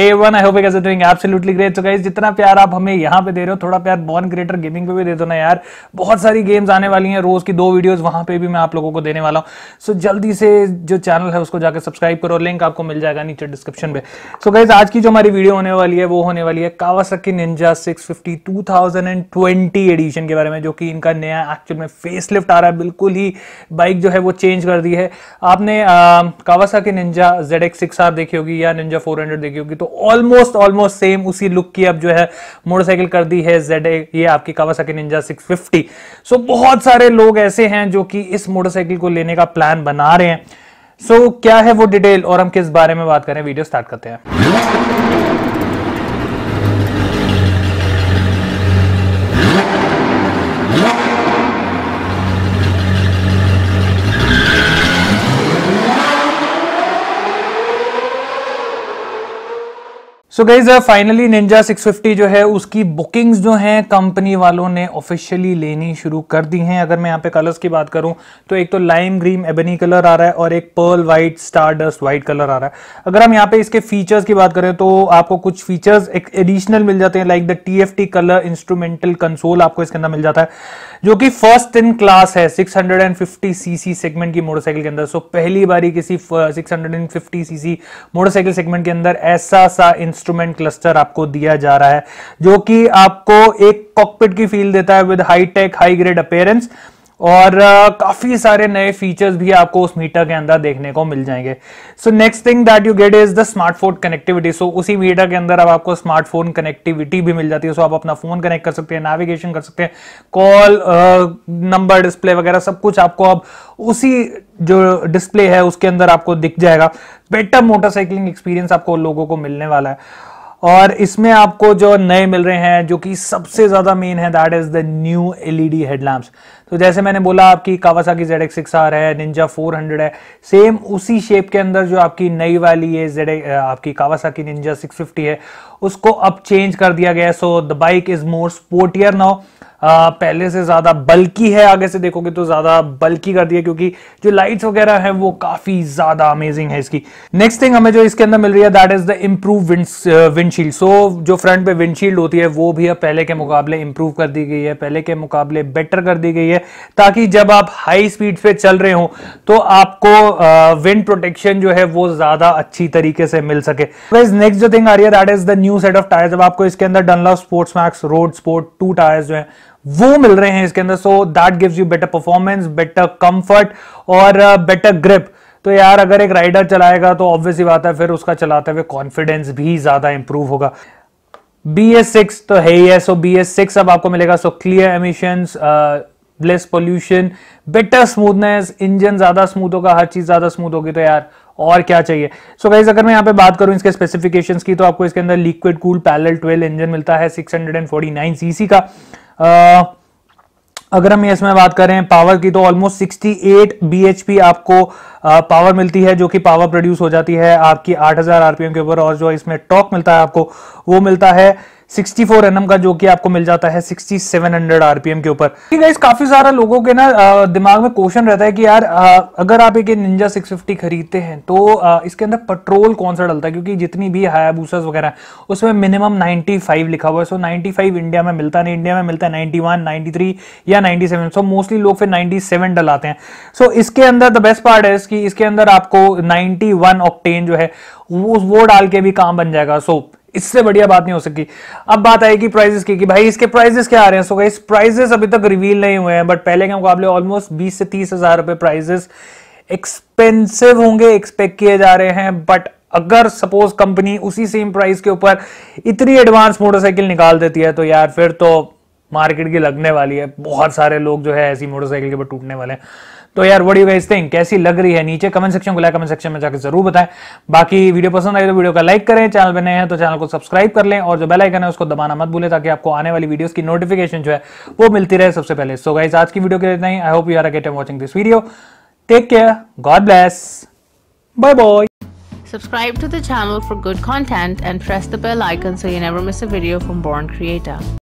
Hey everyone, I hope you guys are doing absolutely great. So guys, जितना प्यार आप हमें यहाँ पे दे रहे हो थोड़ा प्यार बॉर्न क्रिएटर गेमिंग पे भी दे दो ना यार बहुत सारी गेम्स आने वाली हैं रोज की दो वीडियोस वहां पे भी मैं आप लोगों को देने वाला हूँ सो so, जल्दी से जो चैनल है उसको जाकर सब्सक्राइब करो लिंक आपको मिल जाएगा नीचे डिस्क्रिप्शन पे सो so, गाइज आज की जो हमारी वीडियो होने वाली है वो होने वाली है Kawasaki Ninja six fifty edition के बारे में जो कि इनका नया एक्चुअल में फेस आ रहा है बिल्कुल ही बाइक जो है वो चेंज कर दी है आपने कावासाकी निंजा जेड एक्स देखी होगी या निंजा फोर देखी होगी तो ऑलमोस्ट ऑलमोस्ट सेम उसी लुक की अब जो है मोटरसाइकिल कर दी है जेड ये आपकी कावासाकी निंजा 650 सो so, बहुत सारे लोग ऐसे हैं जो कि इस मोटरसाइकिल को लेने का प्लान बना रहे हैं सो so, क्या है वो डिटेल और हम किस बारे में बात करें वीडियो स्टार्ट करते हैं सो गाइज फाइनली निंजा 650 जो है उसकी बुकिंग्स जो हैं कंपनी वालों ने ऑफिशियली लेनी शुरू कर दी हैं अगर मैं यहाँ पे कलर्स की बात करूँ तो एक तो लाइम ग्रीन एबनी कलर आ रहा है और एक pearl white star dust white colour आ रहा है अगर हम यहाँ पे इसके फीचर्स की बात करें तो आपको कुछ फीचर्स एक एडिशनल मिल जाते हैं like the T colour instrumental console आपको इसके अंदर मिल जाता है जो कि फर्स्ट इन क्लास है 650 सीसी सेगमेंट की मोटरसाइकिल के अंदर सो पहली बारी किसी 650 सीसी मोटरसाइकिल सेगमेंट के अंदर ऐसा सा इंस्ट्रू इंस्ट्रूमेंट क्लस्टर आपको दिया जा रहा है जो कि आपको एक कॉकपिट की फील देता है with high tech high grade appearance और काफी सारे नए फीचर्स भी आपको उस मीटर के अंदर देखने को मिल जाएंगे so next thing that you get is the smartphone connectivity so उसी मीटर के अंदर अब आपको स्मार्टफोन कनेक्टिविटी भी मिल जाती है सो so, आप अपना फोन कनेक्ट कर सकते हैं नेविगेशन कर सकते हैं कॉल नंबर डिस्प्ले वगैरह सब कुछ आपको अब उसी जो डिस्प्ले है उसके अंदर आपको दिख जाएगा बेटर मोटरसाइकिलिंग एक्सपीरियंस आपको लोगों को मिलने वाला है और इसमें आपको जो नए मिल रहे हैं जो कि सबसे ज़्यादा मेन है that is the new LED headlamps तो जैसे मैंने बोला आपकी की जेड एक्स सिक्स आर है निंजा 400 है सेम उसी शेप के अंदर जो आपकी नई वाली ये जेड आपकी कावासा की निंजा 650 है उसको अब चेंज कर दिया गया so the bike is more sportier now पहले से ज़्यादा बल्कि है आगे से देखोगे तो ज़्यादा बल्कि कर दिया क्योंकि जो लाइट्स वगैरह हैं वो काफ़ी ज़्यादा अमेजिंग है इसकी नेक्स्ट थिंग हमें जो इसके अंदर मिल रही है that is the improve windshield so जो फ्रंट पे विंडशील्ड होती है वो भी अब पहले के मुकाबले इम्प्रूव कर दी गई है पहले के मुकाबले बेटर कर दी गई है ताकि जब आप हाई स्पीड पे चल रहे हो तो आपको विंड uh, प्रोटेक्शन जो है वो ज़्यादा अच्छी तरीके से मिल सके नेक्स्ट जो थिंग आ रही है that is the new set of tyres अब आपको इसके अंदर Dunlop sports max road sport two tyres जो है वो मिल रहे हैं इसके अंदर so that gives you better performance better comfort और बेटर uh, ग्रिप तो यार अगर एक राइडर चलाएगा तो ऑब्वियसली बात है फिर उसका चलाते हुए कॉन्फिडेंस भी ज्यादा इंप्रूव होगा बी एस सिक्स तो है ही है सो बी एस सिक्स अब आपको मिलेगा so clear emission less pollution better smoothness engine ज्यादा स्मूथ होगा हर चीज ज्यादा स्मूथ होगी तो यार और क्या चाहिए सो so गाइज अगर मैं यहाँ पे बात करूँ इसके स्पेसिफिकेशंस की तो आपको इसके अंदर liquid cool parallel twelve engine मिलता है 649 सीसी का अगर हम इसमें बात करें पावर की तो ऑलमोस्ट 68 bhp आपको आ, पावर मिलती है जो कि पावर प्रोड्यूस हो जाती है आपकी 8000 आरपीएम के ऊपर और जो इसमें टॉक मिलता है आपको वो मिलता है सिक्सटी फोर एनएम का जो कि आपको मिल जाता है सिक्सटी सेवन हंड्रेड आरपीएम के ऊपर काफी सारा लोगों के ना दिमाग में क्वेश्चन रहता है कि यार अगर आप एक निंजा 650 खरीदते हैं तो इसके अंदर पेट्रोल कौन सा डलता है क्योंकि जितनी भी हायाबूसा वगैरह उसमें मिनिमम नाइन्टी फाइव लिखा हुआ है सो नाइन्टी फाइव इंडिया में मिलता नहीं इंडिया में मिलता है नाइन्टी वन नाइन्टी थ्री या नाइन्टी सो मोस्टली लोग फिर नाइन्टी सेवन डलाते हैं सो so, इसके अंदर द बेस्ट पार्ट है इसकी इसके अंदर आपको नाइन्टी वन ऑक्टेन जो है वो वो डाल के भी काम बन जाएगा सो so, इससे बढ़िया बात नहीं हो सकी अब बात आएगी प्राइजेस की कि भाई इसके प्राइजेस क्या आ रहे हैं सो गाइस प्राइजेस अभी तक रिवील नहीं हुए हैं बट पहले के मुकाबले ऑलमोस्ट बीस से तीस हजार रुपए प्राइजेस एक्सपेंसिव होंगे एक्सपेक्ट किए जा रहे हैं बट अगर सपोज कंपनी उसी सेम प्राइस के ऊपर इतनी एडवांस मोटरसाइकिल निकाल देती है तो यार फिर तो मार्केट की लगने वाली है बहुत सारे लोग जो है ऐसी मोटरसाइकिल के ऊपर टूटने वाले हैं तो यार वट यू गाइस थिंक कैसी लग रही है नीचे कमेंट सेक्शन को लाइक कमेंट सेक्शन में जाकर जरूर बताएं बाकी वीडियो पसंद आए तो वीडियो का लाइक करें चैनल पर नए हैं तो चैनल को सब्सक्राइब कर लें और जो बेल आइकन है उसको दबाना मत भूलें ताकि आपको आने वाली वीडियोस की नोटिफिकेशन जो है वो मिलती रहे सबसे पहले सो so गाइज आज की वीडियो के लिए I hope you are get M watching this video take care God bless bye bye subscribe to the channel for good content and press the bell icon so you never miss a video from Born creator